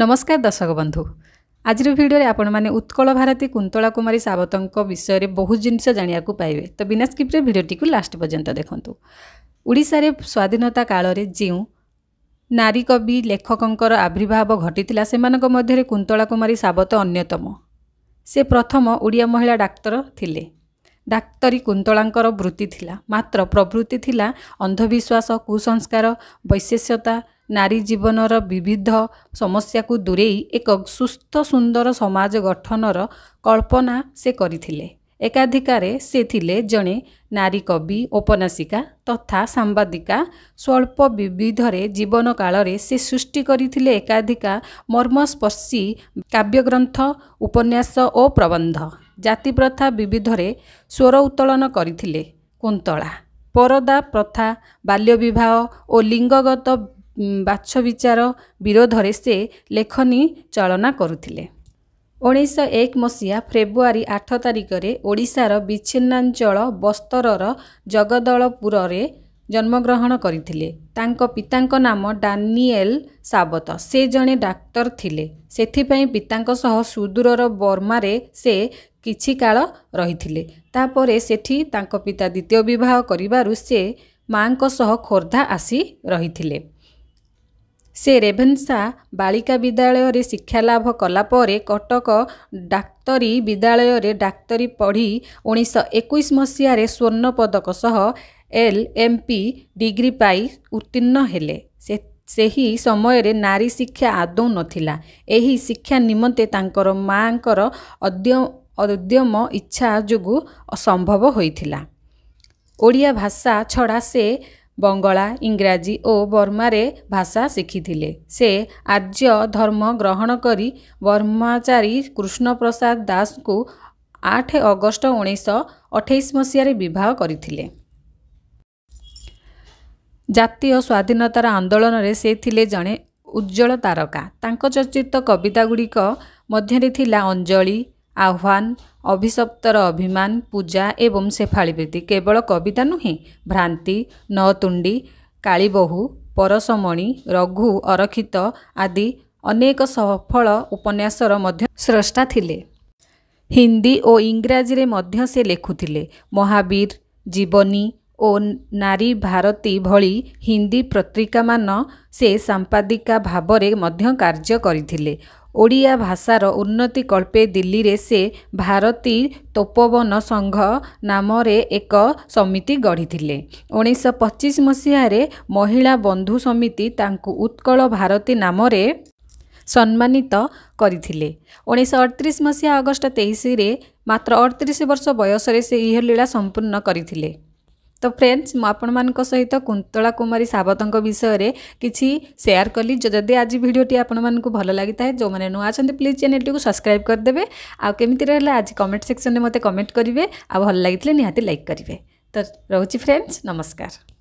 ନମସ୍କାର ଦର୍ଶକ ବନ୍ଧୁ ଆଜିର ଭିଡ଼ିଓରେ ଆପଣମାନେ ଉତ୍କଳ ଭାରତୀ କୁନ୍ତଳା କୁମାରୀ ସାବତଙ୍କ ବିଷୟରେ ବହୁତ ଜିନିଷ ଜାଣିବାକୁ ପାଇବେ ତ ବିନା ସ୍କ୍ରିପ୍ଟରେ ଭିଡ଼ିଓଟିକୁ ଲାଷ୍ଟ ପର୍ଯ୍ୟନ୍ତ ଦେଖନ୍ତୁ ଓଡ଼ିଶାରେ ସ୍ୱାଧୀନତା କାଳରେ ଯେଉଁ ନାରୀ କବି ଲେଖକଙ୍କର ଆବିର୍ଭାବ ଘଟିଥିଲା ସେମାନଙ୍କ ମଧ୍ୟରେ କୁନ୍ତଳା କୁମାରୀ ସାବତ ଅନ୍ୟତମ ସେ ପ୍ରଥମ ଓଡ଼ିଆ ମହିଳା ଡାକ୍ତର ଥିଲେ ଡାକ୍ତରୀ କୁନ୍ତଳାଙ୍କର ବୃତ୍ତି ଥିଲା ମାତ୍ର ପ୍ରବୃତ୍ତି ଥିଲା ଅନ୍ଧବିଶ୍ୱାସ କୁସଂସ୍କାର ବୈଶେଷ୍ୟତା ନାରୀ ଜୀବନର ବିବିଧ ସମସ୍ୟାକୁ ଦୂରେଇ ଏକ ସୁସ୍ଥ ସୁନ୍ଦର ସମାଜ ଗଠନର କଳ୍ପନା ସେ କରିଥିଲେ ଏକାଧିକାରେ ସେ ଥିଲେ ଜଣେ ନାରୀ କବି ଔପନ୍ୟାସିକା ତଥା ସାମ୍ବାଦିକା ସ୍ୱଳ୍ପ ବିବିଧରେ ଜୀବନ କାଳରେ ସେ ସୃଷ୍ଟି କରିଥିଲେ ଏକାଧିକା ମର୍ମସ୍ପର୍ଶୀ କାବ୍ୟଗ୍ରନ୍ଥ ଉପନ୍ୟାସ ଓ ପ୍ରବନ୍ଧ ଜାତିପ୍ରଥା ବିବିଧରେ ସ୍ୱର ଉତ୍ତୋଳନ କରିଥିଲେ କୁନ୍ତଳା ପରଦା ପ୍ରଥା ବାଲ୍ୟ ବିବାହ ଓ ଲିଙ୍ଗଗତ ବାଛବିଚାର ବିରୋଧରେ ସେ ଲେଖନୀ ଚାଳନା କରୁଥିଲେ ଉଣେଇଶହ ଏକ ମସିହା ଫେବୃଆରୀ ଆଠ ତାରିଖରେ ଓଡ଼ିଶାର ବିଚ୍ଛିନ୍ନାଞ୍ଚଳ ବସ୍ତରର ଜଗଦଳପୁରରେ ଜନ୍ମଗ୍ରହଣ କରିଥିଲେ ତାଙ୍କ ପିତାଙ୍କ ନାମ ଡାନିଏଲ ସାବତ ସେ ଜଣେ ଡାକ୍ତର ଥିଲେ ସେଥିପାଇଁ ପିତାଙ୍କ ସହ ସୁଦୂରର ବର୍ମାରେ ସେ କିଛି କାଳ ରହିଥିଲେ ତାପରେ ସେଠି ତାଙ୍କ ପିତା ଦ୍ୱିତୀୟ ବିବାହ କରିବାରୁ ସେ ମାଙ୍କ ସହ ଖୋର୍ଦ୍ଧା ଆସି ରହିଥିଲେ ସେ ରେଭେନ୍ସା ବାଳିକା ବିଦ୍ୟାଳୟରେ ଶିକ୍ଷା ଲାଭ ପରେ କଟକ ଡାକ୍ତରୀ ବିଦ୍ୟାଳୟରେ ଡାକ୍ତରୀ ପଢ଼ି ଉଣେଇଶହ ଏକୋଇଶ ମସିହାରେ ପଦକ ସହ ଏଲ୍ ଏମ୍ ପି ଡିଗ୍ରୀ ପାଇ ଉତ୍ତୀର୍ଣ୍ଣ ହେଲେ ସେ ସେହି ସମୟରେ ନାରୀ ଶିକ୍ଷା ଆଦୌ ନଥିଲା ଏହି ଶିକ୍ଷା ନିମନ୍ତେ ତାଙ୍କର ମାଆଙ୍କର ଉଦ୍ୟମ ଇଚ୍ଛା ଯୋଗୁଁ ଅସମ୍ଭବ ହୋଇଥିଲା ଓଡ଼ିଆ ଭାଷା ଛଡ଼ା ସେ ବଙ୍ଗଳା ଇଂରାଜୀ ଓ ବର୍ମାରେ ଭାଷା ଶିଖିଥିଲେ ସେ ଆର୍ଯ୍ୟ ଧର୍ମ ଗ୍ରହଣ କରି ବର୍ମାଚାରୀ କୃଷ୍ଣପ୍ରସାଦ ଦାସଙ୍କୁ ଆଠ ଅଗଷ୍ଟ ଉଣେଇଶହ ଅଠେଇଶ ମସିହାରେ ବିବାହ କରିଥିଲେ ଜାତୀୟ ସ୍ୱାଧୀନତାର ଆନ୍ଦୋଳନରେ ସେ ଥିଲେ ଜଣେ ଉଜ୍ଜଳ ତାରକା ତାଙ୍କ ଚର୍ଚ୍ଚିତ କବିତା ଗୁଡ଼ିକ ମଧ୍ୟରେ ଥିଲା ଅଞ୍ଜଳି ଆହ୍ୱାନ ଅଭିଶପ୍ତର ଅଭିମାନ ପୂଜା ଏବଂ ଶେଫାଳି ପ୍ରୀତି କେବଳ କବିତା ନୁହେଁ ଭ୍ରାନ୍ତି ନ ତୁଣ୍ଡି କାଳୀବହୁ ପରଶମଣି ରଘୁ ଅରକ୍ଷିତ ଆଦି ଅନେକ ସଫଳ ଉପନ୍ୟାସର ମଧ୍ୟ ସ୍ରଷ୍ଟା ଥିଲେ ହିନ୍ଦୀ ଓ ଇଂରାଜୀରେ ମଧ୍ୟ ସେ ଲେଖୁଥିଲେ ମହାବୀର ଜୀବନୀ ଓ ନାରୀ ଭାରତୀ ଭଳି ହିନ୍ଦୀ ପତ୍ରିକାମାନ ସେ ସାମ୍ପାଦିକା ଭାବରେ ମଧ୍ୟ କାର୍ଯ୍ୟ କରିଥିଲେ ଓଡ଼ିଆ ଭାଷାର ଉନ୍ନତି କଳ୍ପେ ଦିଲ୍ଲୀରେ ସେ ଭାରତୀ ତୋପବନ ସଂଘ ନାମରେ ଏକ ସମିତି ଗଢ଼ିଥିଲେ ଉଣେଇଶହ ପଚିଶ ମସିହାରେ ମହିଳା ବନ୍ଧୁ ସମିତି ତାଙ୍କୁ ଉତ୍କଳ ଭାରତୀ ନାମରେ ସମ୍ମାନିତ କରିଥିଲେ ଉଣେଇଶହ ଅଠତିରିଶ ମସିହା ଅଗଷ୍ଟ ତେଇଶରେ ମାତ୍ର ଅଠତିରିଶ ବର୍ଷ ବୟସରେ ସେ ଇହଲୀଳା ସମ୍ପୂର୍ଣ୍ଣ କରିଥିଲେ ତ ଫ୍ରେଣ୍ଡସ୍ ମୁଁ ଆପଣମାନଙ୍କ ସହିତ କୁନ୍ତଳା କୁମାରୀ ସାବତଙ୍କ ବିଷୟରେ କିଛି ସେୟାର କଲି ଯଦି ଆଜି ଭିଡ଼ିଓଟି ଆପଣମାନଙ୍କୁ ଭଲ ଲାଗିଥାଏ ଯେଉଁମାନେ ନୂଆ ଅଛନ୍ତି ପ୍ଲିଜ୍ ଚ୍ୟାନେଲ୍ଟିକୁ ସବସ୍କ୍ରାଇବ୍ କରିଦେବେ ଆଉ କେମିତି ରହିଲା ଆଜି କମେଣ୍ଟ ସେକ୍ସନରେ ମୋତେ କମେଣ୍ଟ କରିବେ ଆଉ ଭଲ ଲାଗିଥିଲେ ନିହାତି ଲାଇକ୍ କରିବେ ତ ରହୁଛି ଫ୍ରେଣ୍ଡସ୍ ନମସ୍କାର